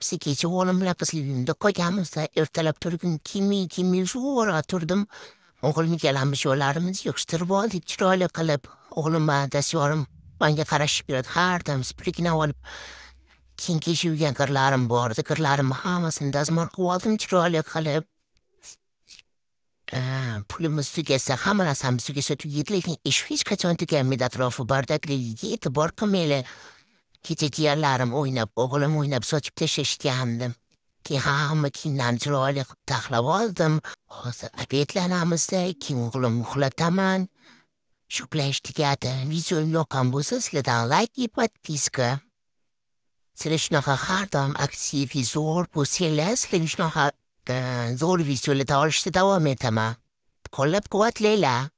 kecha o'g'lim bilan bizga uyimda qolganmizda ertalab turgin kiyinmay kiyinmay shu o'ra turdim o'g'lim ikkalamiz yo'llarimizni yig'ishtirib oldik chiroyli qilib o'g'lim dastyorim manga qarashib yuradi har dam sprigini olib keyin kesha yuvgan kirlarim bor edi kirlarimni hammasini dazmol qilib oldim chiroyli qilib pulimiz tugasa hamma narsamiz tugasa tugaydi lekin ish hech qachon tugamaydi atrofi bardakligiga e'tibor qilmayli kecha-kiyarlarim o'ynab o'g'lim o'ynab sochib tashlashga hamdim keyin hamma kiyimlarni chiroyli qilib taxlab oldim hozir обедlanamizda keyin o'g'lim uxlataman shu plash tugadi video yoqqan bo'lsa sizlardan layk и подписка sizlar shunaqa har doim aktiv zo'r bo'lsanglar sizlarga shunaqa zo'r videolar olishda davom etaman qo'llab quvvatlanglar